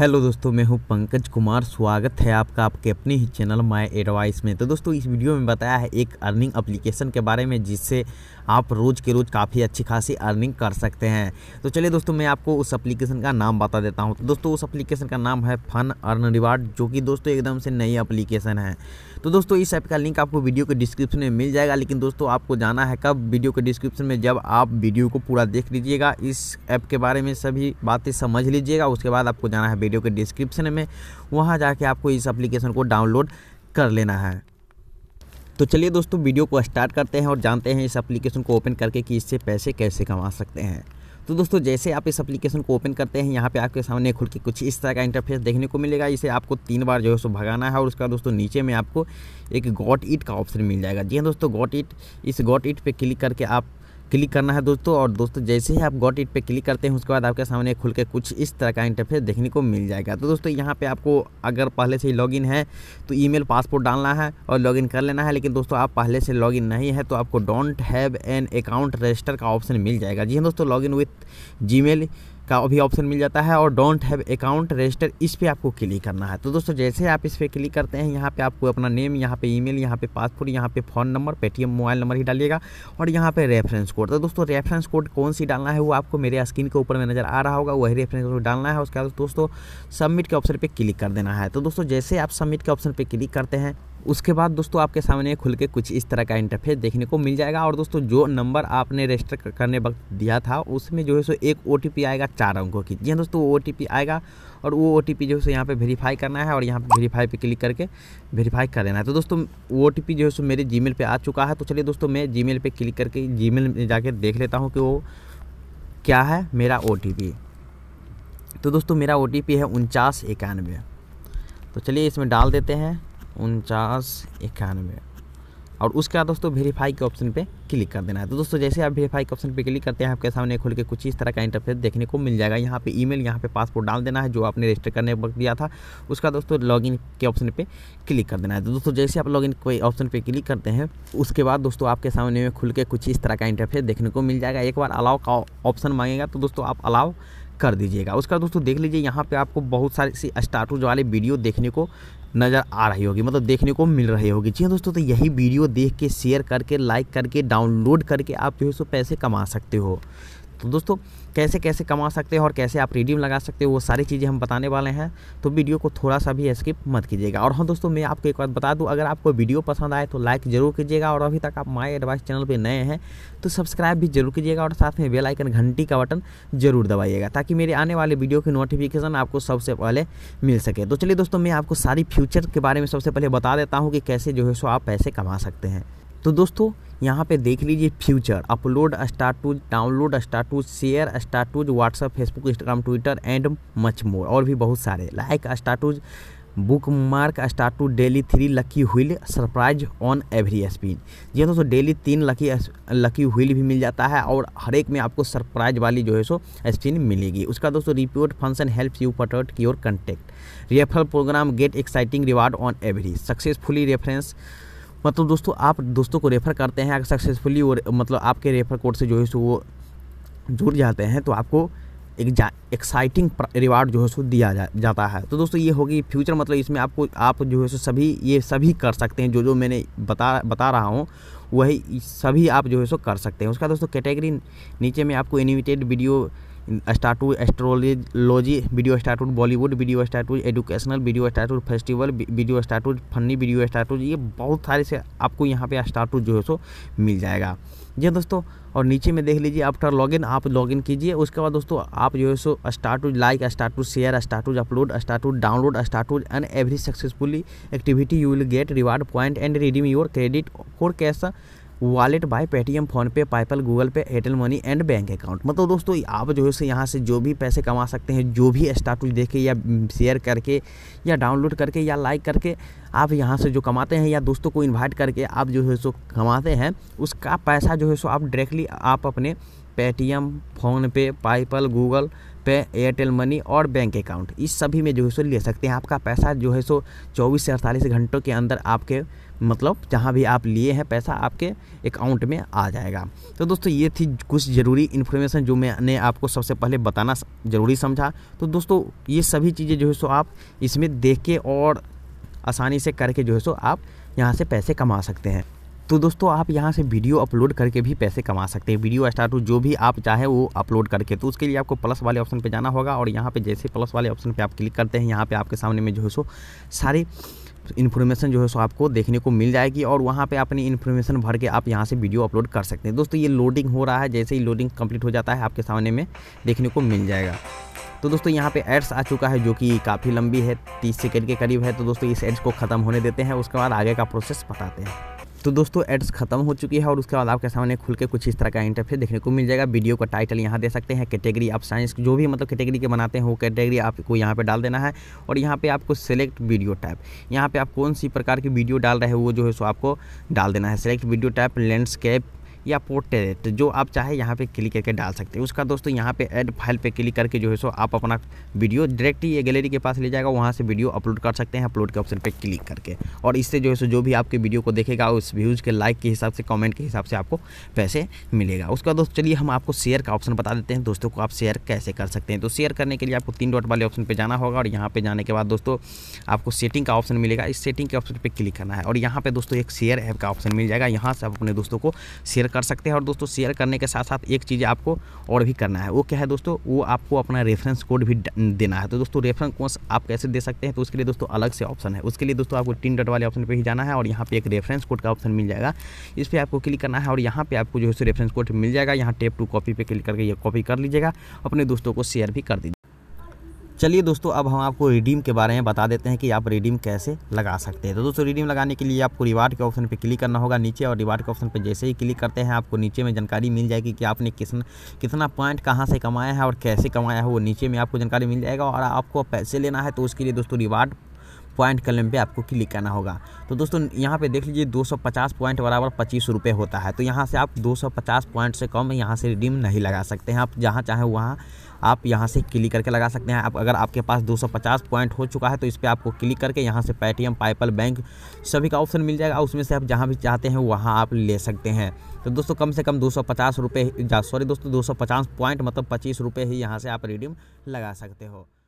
hello दोस्तों मैं हूं पंकज कुमार स्वागत है आपका आपके अपने ही चैनल माय एडवाइस में तो दोस्तों इस वीडियो में बताया है एक अर्निंग एप्लीकेशन के बारे में जिससे आप रोज़ के रोज़ काफ़ी अच्छी खासी अर्निंग कर सकते हैं तो चलिए दोस्तों मैं आपको उस एप्लीकेशन का नाम बता देता हूँ तो दोस्तों उस एप्लीकेशन का नाम है फन अर्न रिवार्ड जो कि दोस्तों एकदम से नई अप्लीकेशन है तो दोस्तों इस ऐप का लिंक आपको वीडियो के डिस्क्रिप्शन में मिल जाएगा लेकिन दोस्तों आपको जाना है कब वीडियो के डिस्क्रिप्शन में जब आप वीडियो को पूरा देख लीजिएगा इस ऐप के बारे में सभी बातें समझ लीजिएगा उसके बाद आपको जाना है वीडियो के डिस्क्रिप्शन में वहाँ जाके आपको इस अप्लीकेशन को डाउनलोड कर लेना है तो चलिए दोस्तों वीडियो को स्टार्ट करते हैं और जानते हैं इस एप्लीकेशन को ओपन करके कि इससे पैसे कैसे कमा सकते हैं तो दोस्तों जैसे आप इस एप्लीकेशन को ओपन करते हैं यहाँ पे आपके सामने खुल के कुछ इस तरह का इंटरफेस देखने को मिलेगा इसे आपको तीन बार जो है सो भगाना है और उसका दोस्तों नीचे में आपको एक गॉट इट का ऑप्शन मिल जाएगा जी हाँ दोस्तों गॉट ईट इस गॉट ईट पर क्लिक करके आप क्लिक करना है दोस्तों और दोस्तों जैसे ही आप गॉट इट पे क्लिक करते हैं उसके बाद आपके सामने खुल के कुछ इस तरह का इंटरफेस देखने को मिल जाएगा तो दोस्तों यहाँ पे आपको अगर पहले से ही लॉगिन है तो ईमेल पासपोर्ट डालना है और लॉगिन कर लेना है लेकिन दोस्तों आप पहले से लॉगिन नहीं है तो आपको don't have an account register का ऑप्शन मिल जाएगा जी हाँ दोस्तों लॉगिन विथ जी का भी ऑप्शन मिल जाता है और डोंट हैव अकाउंट रजिस्टर इस पर आपको क्लिक करना है तो दोस्तों जैसे आप इस पर क्लिक करते हैं यहाँ पे आपको अपना नेम यहाँ पे ईमेल यहाँ पे पासपोर्ट यहाँ पे phone number Paytm mobile number ही डालिएगा और यहाँ पे रेफरेंस कोड तो दोस्तों रेफरेंस कोड कौन सी डालना है वो आपको मेरे स्क्रीन के ऊपर में नज़र आ रहा होगा वही रेफरेंस कोड डालना है उसके बाद दोस्तों सबमिट के ऑप्शन पर क्लिक कर देना है तो दोस्तों जैसे आप सबमिट के ऑप्शन पर क्लिक करते हैं उसके बाद दोस्तों आपके सामने खुल के कुछ इस तरह का इंटरफेस देखने को मिल जाएगा और दोस्तों जो नंबर आपने रजिस्टर करने वक्त दिया था उसमें जो है सो एक ओ आएगा चार अंकों की जी हाँ दोस्तों वो ओ आएगा और वो ओ जो है सो यहाँ पर वेरीफाई करना है और यहाँ पर वेरीफाई पर क्लिक करके वेरीफाई कर देना है तो दोस्तों ओ जो है सो मेरे जी मेल आ चुका है तो चलिए दोस्तों मैं जी पर क्लिक करके जी में जाकर देख लेता हूँ कि वो क्या है मेरा ओ तो दोस्तों मेरा ओ है उनचास इक्यानवे तो चलिए इसमें डाल देते हैं उनचास इक्यानवे और उसके बाद दोस्तों वेरीफाई के ऑप्शन पे क्लिक कर देना है तो दोस्तों जैसे आप वेरीफाई के ऑप्शन पे क्लिक करते हैं आपके सामने खुल के कुछ इस तरह का इंटरफेस देखने को मिल जाएगा यहाँ पे ईमेल यहाँ पे पासपोर्ट डाल देना है जो आपने रजिस्टर करने वक्त दिया था उसका दोस्तों लॉगिन के ऑप्शन पर क्लिक कर देना है तो दोस्तों जैसे आप लॉग के ऑप्शन पर क्लिक करते हैं उसके बाद दोस्तों आपके सामने में खुल के कुछ इस तरह का इंटरफेस देखने को मिल जाएगा एक बार अलाव का ऑप्शन मांगेगा तो दोस्तों आप अलाव कर दीजिएगा उसका दोस्तों देख लीजिए यहाँ पे आपको बहुत सारे सी स्टार्टूज वाले वीडियो देखने को नज़र आ रही होगी मतलब देखने को मिल रही होगी जी हाँ दोस्तों तो यही वीडियो देख के शेयर करके लाइक करके डाउनलोड करके आप जो है सो पैसे कमा सकते हो तो दोस्तों कैसे कैसे कमा सकते हैं और कैसे आप रिडीम लगा सकते हो वो सारी चीज़ें हम बताने वाले हैं तो वीडियो को थोड़ा सा भी स्किप मत कीजिएगा और हाँ दोस्तों मैं आपको एक बात बता दूँ अगर आपको वीडियो पसंद आए तो लाइक जरूर कीजिएगा और अभी तक आप माई एडवाइस चैनल पर नए हैं तो सब्सक्राइब भी जरूर कीजिएगा और साथ में बेलाइकन घंटी का बटन जरूर दबाइएगा ताकि मेरे आने वाले वीडियो की नोटिफिकेशन आपको सबसे पहले मिल सके तो चलिए दोस्तों मैं आपको सारी फ्यूचर के बारे में सबसे पहले बता देता हूँ कि कैसे जो है सो आप पैसे कमा सकते हैं तो दोस्तों यहाँ पे देख लीजिए फ्यूचर अपलोड स्टार्टूज डाउनलोड स्टार्टूज शेयर स्टार्टूज WhatsApp Facebook Instagram Twitter and much more और भी बहुत सारे लाइक स्टार्टूज बुक मार्क स्टार्टू daily three lucky wheel surprise on every spin ये दोस्तों डेली तीन लकी लकी व्हील भी मिल जाता है और हर एक में आपको सरप्राइज वाली जो है सो स्पिन मिलेगी उसका दोस्तों रिपोर्ट फंक्शन हेल्प यू पटोट your contact referral program get exciting reward on every successfully reference मतलब दोस्तों आप दोस्तों को रेफ़र करते हैं अगर सक्सेसफुली वो मतलब आपके रेफ़र कोड से जो है सो वो जुड़ जाते हैं तो आपको एक जा एक्साइटिंग रिवार्ड जो है सो दिया जा, जाता है तो दोस्तों ये होगी फ्यूचर मतलब इसमें आपको आप जो है सो सभी ये सभी कर सकते हैं जो जो मैंने बता बता रहा हूँ वही सभी आप जो है सो कर सकते हैं उसका दोस्तों कैटेगरी नीचे में आपको animated video start astrology video start हुई बॉलीवुड वीडियो स्टार्ट हुई एजुकेशनल वीडियो स्टार्ट हुई फेस्टिवल वीडियो स्टार्ट हुई फनी वीडियो स्टार्ट हुई ये बहुत सारे से आपको यहाँ पे स्टार्ट टू जो है सो मिल जाएगा जी हाँ दोस्तों और नीचे में देख लीजिए आफ्टर लॉगिन आप लॉगिन कीजिए उसके बाद दोस्तों आप जो है so start to like start to share start हुई upload start to download start हुई and every successfully activity you will get reward point and redeem your credit for cash wallet by Paytm PhonePe PayPal Google Pay Airtel money and bank account मतलब दोस्तों आप जो है यहाँ से जो भी पैसे कमा सकते हैं जो भी स्टाटूज देख के या शेयर करके या डाउनलोड करके या लाइक करके आप यहाँ से जो कमाते हैं या दोस्तों को इन्वाइट करके आप जो है सो कमाते हैं उसका पैसा जो है सो आप डायरेक्टली आप अपने Paytm PhonePe PayPal Google Pay Airtel money और बैंक अकाउंट इस सभी में जो है सो ले सकते हैं आपका पैसा जो है सो चौबीस से अड़तालीस घंटों के अंदर आपके मतलब जहाँ भी आप लिए हैं पैसा आपके अकाउंट में आ जाएगा तो दोस्तों ये थी कुछ ज़रूरी इन्फॉर्मेशन जो मैंने आपको सबसे पहले बताना ज़रूरी समझा तो दोस्तों ये सभी चीज़ें जो है सो आप इसमें देख के और आसानी से करके जो है सो आप यहाँ से पैसे कमा सकते हैं तो दोस्तों आप यहाँ से वीडियो अपलोड करके भी पैसे कमा सकते हैं वीडियो स्टार्ट जो भी आप चाहे वो अपलोड करके तो उसके लिए आपको प्लस वाले ऑप्शन पर जाना होगा और यहाँ पर जैसे प्लस वाले ऑप्शन पर आप क्लिक करते हैं यहाँ पर आपके सामने में जो है सो सारे इन्फॉर्मेशन जो है सो आपको देखने को मिल जाएगी और वहाँ पे अपनी इन्फॉर्मेशन भर के आप यहाँ से वीडियो अपलोड कर सकते हैं दोस्तों ये लोडिंग हो रहा है जैसे ही लोडिंग कंप्लीट हो जाता है आपके सामने में देखने को मिल जाएगा तो दोस्तों यहाँ पे एड्स आ चुका है जो कि काफ़ी लंबी है तीस सेकेंड के करीब है तो दोस्तों इस एड्स को ख़त्म होने देते हैं उसके बाद आगे का प्रोसेस बताते हैं तो दोस्तों एड्स खत्म हो चुकी है और उसके बाद आपके सामने खुल के कुछ इस तरह का इंटरफेस देखने को मिल जाएगा वीडियो का टाइटल यहाँ दे सकते हैं कैटेगरी आप साइंस जो भी मतलब कैटेगरी के बनाते हैं वो कैटेगरी आपको यहाँ पर डाल देना है और यहाँ पर आपको सेलेक्ट वीडियो टाइप यहाँ पर आप कौन सी प्रकार की वीडियो डाल रहे हो वो जो है सो आपको डाल देना है सेलेक्ट वीडियो टाइप लैंडस्केप या पोर्ट्रेट जो आप चाहे यहाँ पे क्लिक करके डाल सकते हैं उसका दोस्तों यहाँ पे ऐड फाइल पे क्लिक करके जो है सो आप अपना वीडियो डायरेक्ट ही ये गैलरी के पास ले जाएगा वहाँ से वीडियो अपलोड कर सकते हैं अपलोड के ऑप्शन पर क्लिक करके और इससे जो है सो जो भी आपके वीडियो को देखेगा उस व्यूज़ के लाइक के हिसाब से कॉमेंट के हिसाब से आपको पैसे मिलेगा उसका दोस्तों चलिए हम आपको शेयर का ऑप्शन बता देते हैं दोस्तों को आप शेयर कैसे कर सकते हैं तो शेयर करने के लिए आपको तीन डॉट वाले ऑप्शन पर जाना होगा और यहाँ पर जाने के बाद दोस्तों आपको सेटिंग का ऑप्शन मिलेगा इस सेटिंग के ऑप्शन पर क्लिक करना है और यहाँ पर दोस्तों एक शेयर ऐप का ऑप्शन मिल जाएगा यहाँ से आप अपने दोस्तों को शेयर कर सकते हैं और दोस्तों शेयर करने के साथ साथ एक चीज़ आपको और भी करना है वो क्या है दोस्तों वो आपको अपना रेफरेंस कोड भी देना है तो दोस्तों रेफरेंस कोड आप कैसे दे सकते हैं तो उसके लिए दोस्तों अलग से ऑप्शन है उसके लिए दोस्तों आपको तीन डॉट वाले ऑप्शन पर ही जाना है और यहाँ पर एक रेफरेंस कोड का ऑप्शन मिल जाएगा इस पर आपको क्लिक करना है और यहाँ पर आपको जो है रेफरेंस कोड मिल जाएगा यहाँ टेप टू कॉपी पर क्लिक करके ये कॉपी कर लीजिएगा अपने दोस्तों को शेयर भी कर दीजिए चलिए दोस्तों अब हम आपको रिडीम के बारे में बता देते हैं कि आप रिडीम कैसे लगा सकते हैं तो दोस्तों रिडीम लगाने के लिए आपको रिवार्ड के ऑप्शन पर क्लिक करना होगा नीचे और रिवार्ड के ऑप्शन पर जैसे ही क्लिक करते हैं आपको नीचे में जानकारी मिल जाएगी कि आपने किस कितना पॉइंट कहाँ से कमाया है और कैसे कमाया है वो नीचे में आपको जानकारी मिल जाएगा और आपको पैसे लेना है तो उसके लिए दोस्तों रिवार्ड पॉइंट कलम पे आपको क्लिक करना होगा तो दोस्तों यहाँ पे देख लीजिए 250 पॉइंट बराबर पच्चीस रुपये होता है तो यहाँ से आप 250 पॉइंट से कम यहाँ से रिडीम नहीं लगा सकते हैं आप जहाँ चाहें वहाँ आप यहाँ से क्लिक करके लगा सकते हैं आप अगर आपके पास 250 पॉइंट हो चुका है तो इस पर आपको क्लिक करके यहाँ से पेटीएम पाइपल बैंक सभी का ऑप्शन मिल जाएगा उसमें से आप जहाँ भी चाहते हैं वहाँ आप ले सकते हैं तो दोस्तों कम से कम दो सौ पचास रुपये सॉरी दोस्तों दो सौ पचास पॉइंट मतलब पच्चीस रुपये ही यहाँ से आप रिडीम लगा सकते हो